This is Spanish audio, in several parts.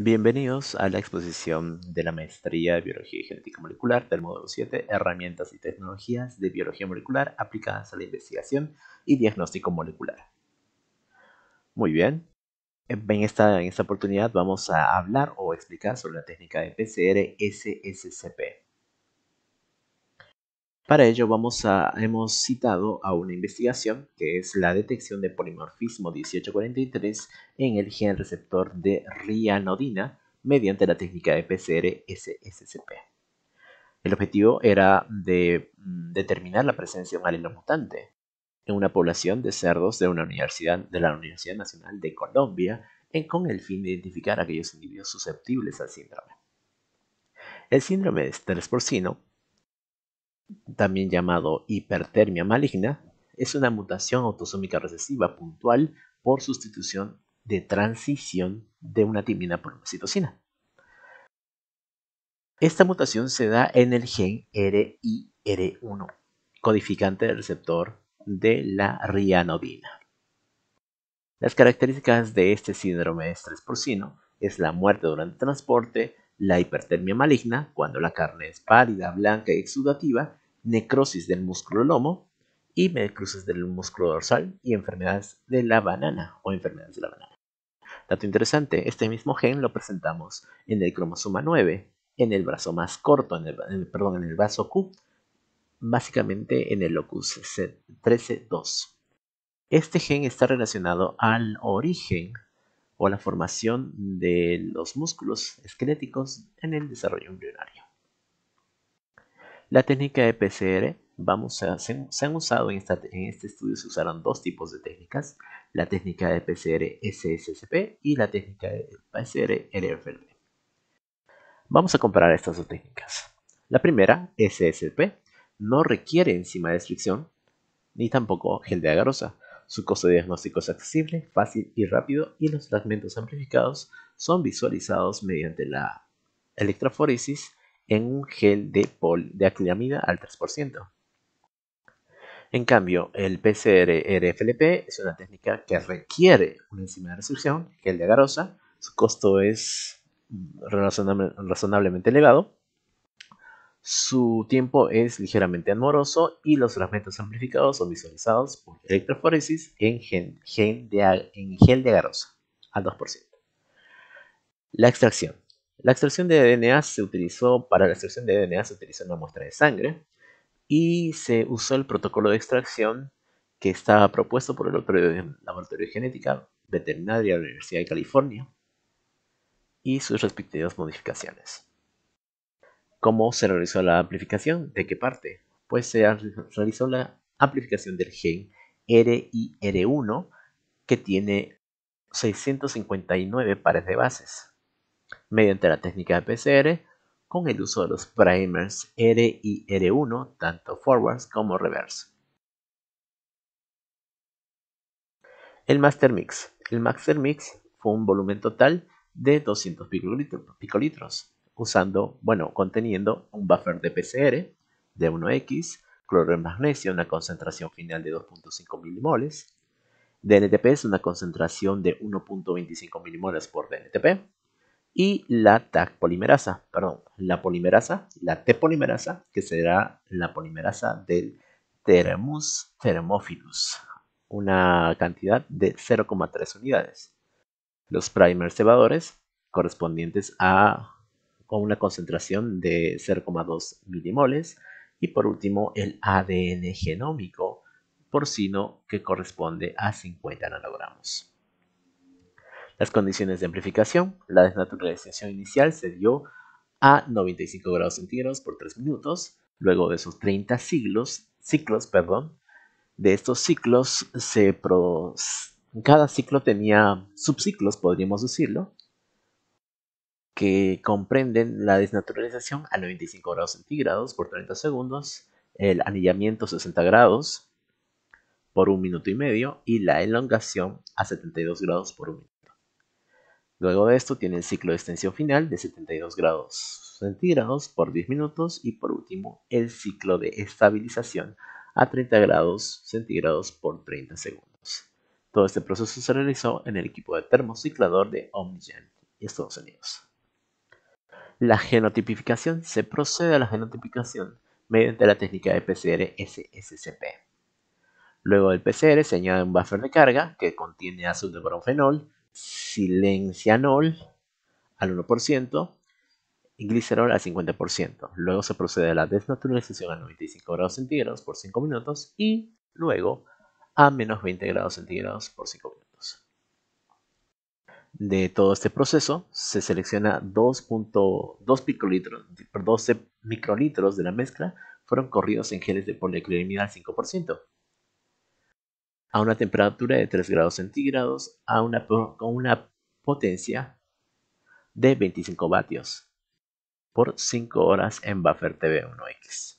Bienvenidos a la exposición de la Maestría de Biología y Genética Molecular del módulo 7, Herramientas y Tecnologías de Biología Molecular aplicadas a la investigación y diagnóstico molecular. Muy bien, en esta, en esta oportunidad vamos a hablar o explicar sobre la técnica de PCR SSCP. Para ello hemos citado a una investigación que es la detección de polimorfismo 1843 en el gen receptor de rianodina mediante la técnica de PCR-SSCP. El objetivo era de mm, determinar la presencia de un alelo mutante en una población de cerdos de, una universidad, de la Universidad Nacional de Colombia con el fin de identificar aquellos individuos susceptibles al síndrome. El síndrome de estrés porcino también llamado hipertermia maligna, es una mutación autosómica recesiva puntual por sustitución de transición de una timina por una citosina. Esta mutación se da en el gen RIR1, codificante del receptor de la rianodina. Las características de este síndrome de estrés porcino es la muerte durante el transporte, la hipertermia maligna, cuando la carne es pálida, blanca y exudativa, necrosis del músculo lomo y necrosis del músculo dorsal y enfermedades de la banana o enfermedades de la banana. Dato interesante, este mismo gen lo presentamos en el cromosoma 9, en el brazo más corto, en el, perdón, en el brazo Q, básicamente en el locus C13-2. Este gen está relacionado al origen o la formación de los músculos esqueléticos en el desarrollo embrionario. La técnica de PCR se, han usado en, este estudio se usaron dos tipos de técnicas, la técnica de PCR SSP y la técnica de PCR LFLP. Vamos a comparar estas dos técnicas. La primera, SSP, no requiere enzima de restricción ni tampoco gel de agarosa, su costo de diagnóstico es accesible, fácil y rápido y los fragmentos amplificados son visualizados mediante la electroforesis en un gel de, pol de acrilamida al 3%. En cambio, el PCR-RFLP es una técnica que requiere una enzima de restricción, gel de agarosa, su costo es razonablemente elevado su tiempo es ligeramente amoroso y los fragmentos amplificados son visualizados por electroforesis en gel de agarosa al 2%. La extracción. La extracción de DNA se utilizó, para la extracción de DNA se utilizó una muestra de sangre y se usó el protocolo de extracción que estaba propuesto por el Laboratorio de Genética Veterinaria de la Universidad de California y sus respectivas modificaciones. ¿Cómo se realizó la amplificación? ¿De qué parte? Pues se realizó la amplificación del gen RIR1 que tiene 659 pares de bases mediante la técnica de PCR con el uso de los primers rir 1 tanto forwards como reverse. El Master Mix. El Master Mix fue un volumen total de 200 picolitros usando, bueno, conteniendo un buffer de PCR de 1X, cloro de magnesio, una concentración final de 2.5 milimoles, DNTP es una concentración de 1.25 milimoles por DNTP, y la TAC polimerasa, perdón, la polimerasa, la T polimerasa, que será la polimerasa del Thermus thermophilus, una cantidad de 0,3 unidades. Los primers cebadores correspondientes a con una concentración de 0,2 milimoles. Y por último, el ADN genómico porcino que corresponde a 50 nanogramos. Las condiciones de amplificación, la desnaturalización inicial se dio a 95 grados centígrados por 3 minutos. Luego de esos 30 ciclos, perdón, de estos ciclos, se cada ciclo tenía subciclos, podríamos decirlo, que comprenden la desnaturalización a 95 grados centígrados por 30 segundos, el anillamiento a 60 grados por un minuto y medio y la elongación a 72 grados por un minuto. Luego de esto tiene el ciclo de extensión final de 72 grados centígrados por 10 minutos y por último el ciclo de estabilización a 30 grados centígrados por 30 segundos. Todo este proceso se realizó en el equipo de termociclador de Omnigen, Estados Unidos. La genotipificación se procede a la genotipificación mediante la técnica de PCR-SSCP. Luego del PCR se añade un buffer de carga que contiene de bronfenol, silencianol al 1% y glicerol al 50%. Luego se procede a la desnaturalización a 95 grados centígrados por 5 minutos y luego a menos 20 grados centígrados por 5 minutos de todo este proceso, se selecciona 2.2 microlitros, 12 microlitros de la mezcla fueron corridos en geles de poliacrilamida al 5%, a una temperatura de 3 grados centígrados, a una, con una potencia de 25 vatios, por 5 horas en buffer TV1X.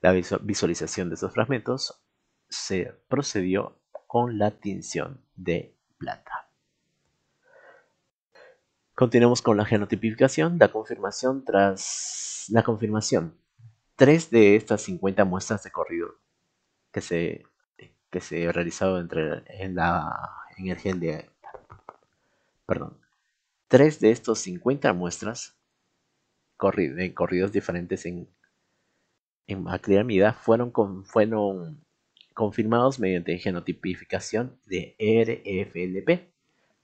La visualización de estos fragmentos se procedió con la tinción de plata. Continuamos con la genotipificación, la confirmación tras la confirmación. Tres de estas 50 muestras de corrido que se, que se realizaron entre, en, la, en el gen de... Perdón. Tres de estos 50 muestras de corridos diferentes en, en fueron, con, fueron confirmados mediante genotipificación de RFLP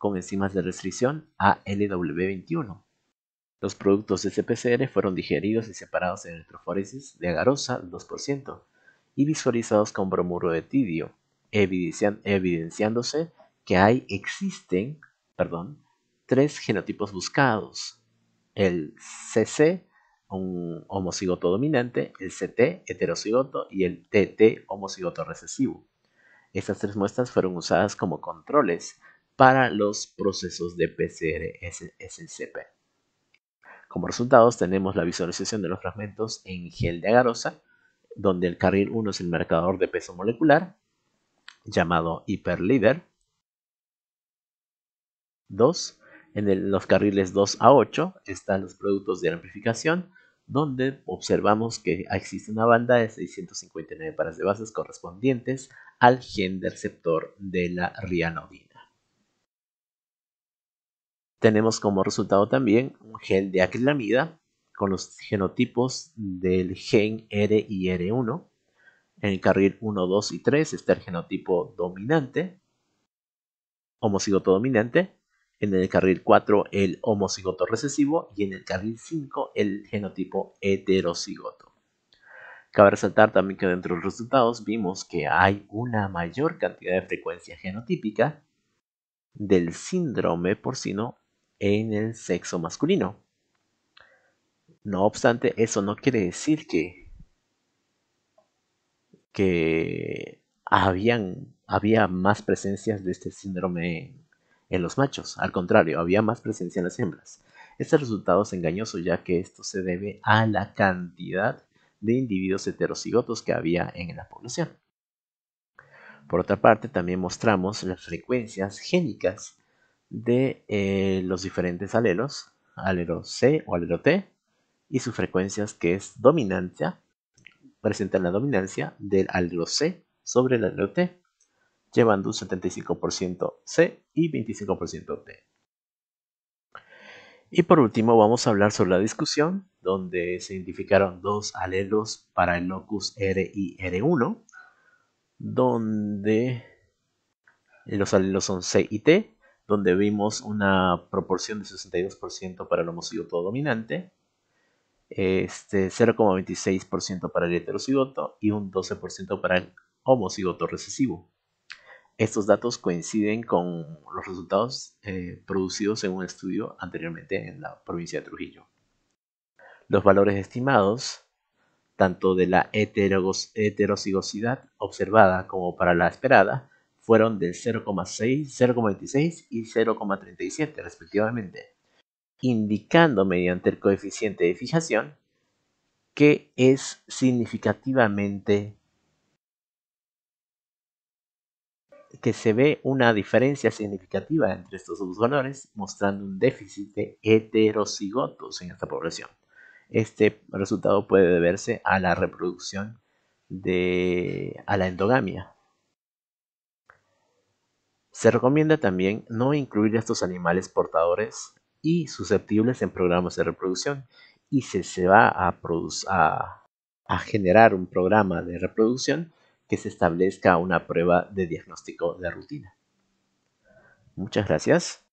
con enzimas de restricción ALW21. Los productos de CPCR fueron digeridos y separados en electroforesis de agarosa 2% y visualizados con bromuro de tidio, evidenciándose que hay, existen perdón, tres genotipos buscados, el CC, un homocigoto dominante, el CT, heterocigoto, y el TT, homocigoto recesivo. Estas tres muestras fueron usadas como controles para los procesos de PCR-SCP. Como resultados tenemos la visualización de los fragmentos en gel de agarosa, donde el carril 1 es el marcador de peso molecular, llamado hiperlíder. 2. En los carriles 2 a 8 están los productos de amplificación, donde observamos que existe una banda de 659 pares de bases correspondientes al gen de receptor de la rianodina tenemos como resultado también un gel de acrilamida con los genotipos del gen R y R1. En el carril 1, 2 y 3 está el genotipo dominante, homocigoto dominante. En el carril 4 el homocigoto recesivo y en el carril 5 el genotipo heterocigoto. Cabe resaltar también que dentro de los resultados vimos que hay una mayor cantidad de frecuencia genotípica del síndrome porcino en el sexo masculino. No obstante, eso no quiere decir que, que habían, había más presencias de este síndrome en los machos. Al contrario, había más presencia en las hembras. Este resultado es engañoso ya que esto se debe a la cantidad de individuos heterocigotos que había en la población. Por otra parte, también mostramos las frecuencias génicas de eh, los diferentes alelos, alelo C o alelo T, y sus frecuencias que es dominancia, presentan la dominancia del alelo C sobre el alelo T, llevando un 75% C y 25% T. Y por último vamos a hablar sobre la discusión, donde se identificaron dos alelos para el locus R y R1, donde los alelos son C y T, donde vimos una proporción de 62% para el homocigoto dominante, este, 0,26% para el heterocigoto y un 12% para el homocigoto recesivo. Estos datos coinciden con los resultados eh, producidos en un estudio anteriormente en la provincia de Trujillo. Los valores estimados, tanto de la heterocigosidad observada como para la esperada, fueron de 0,6, 0,26 y 0,37 respectivamente, indicando mediante el coeficiente de fijación que es significativamente que se ve una diferencia significativa entre estos dos valores, mostrando un déficit de heterocigotos en esta población. Este resultado puede deberse a la reproducción de a la endogamia, se recomienda también no incluir a estos animales portadores y susceptibles en programas de reproducción. Y se va a generar un programa de reproducción, que se establezca una prueba de diagnóstico de rutina. Muchas gracias.